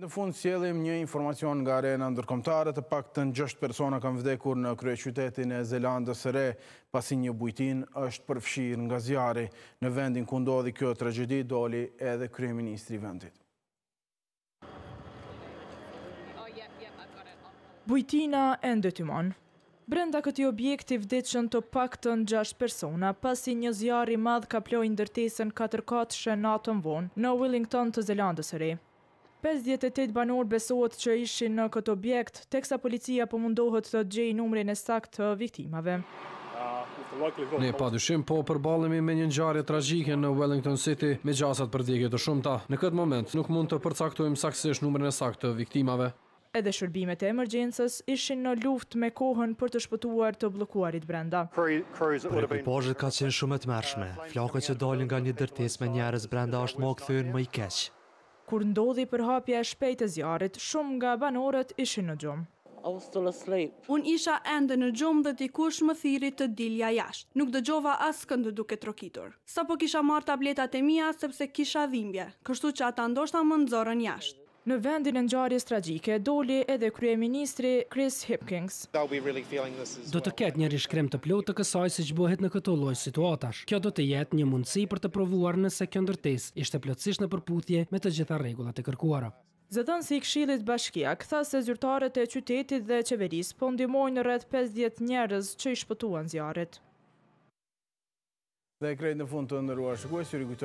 Në fundë sjelim një informacion nga arena ndërkomtare të pak të në 6 persona kam vdekur në krye qytetin e Zelandës Re, pasi një bujtin është përfshirë nga zjari. Në vendin ku ndodhi kjo tragedi, doli edhe krye ministri vendit. Bujtina e ndëtymon. Brenda këti objekti vdicën të pak të në 6 persona, pasi një i madh ka plojnë dërtesën 4-4 shenatën vonë në Willington të së Re. 58 banor besohet që ishin në këtë objekt, teksa policia po mundohet të gjejë numrin e sakt të viktimave. Ne pa dyshim po përbalemi me një njarje tragjike në Wellington City me gjasat për djekje të shumëta. Në këtë moment nuk mund të përcaktojmë saksish numërën e sakt të viktimave. Edhe shërbimet e emergjensës ishin në luft me kohën për të shpëtuar të blokuarit brenda. Për ekipojët ka qenë shumë të mërshme. Flakët që dalin nga një dërtis me njerës brenda është më këthyrën më i keqë kur ndodhi përhapja e shpejt e zjarit, shumë nga banorët ishin në gjumë. Unë isha ende në gjumë dhe t'i kush më thiri të dilja jashtë. Nuk dëgjova asë këndë duke trokitur. Sa po kisha marrë tabletat e mija sepse kisha dhimbje, kështu që ata ndoshta më nëzorën jashtë. Në vendin e njarjes tragike, doli edhe krye ministri Chris Hipkins. Do të ketë një rishkrim të plotë të kësaj si që bëhet në këto loj situatash. Kjo do të jetë një mundësi për të provuar nëse kjo ndërtis ishte plotësisht në përputhje me të gjitha regullat e kërkuara. Zëdën si i kshilit bashkia, këtha se zyrtarët e qytetit dhe qeveris po ndimojnë rrët 50 njerës që i shpëtuan zjarët. në fund të ndëruar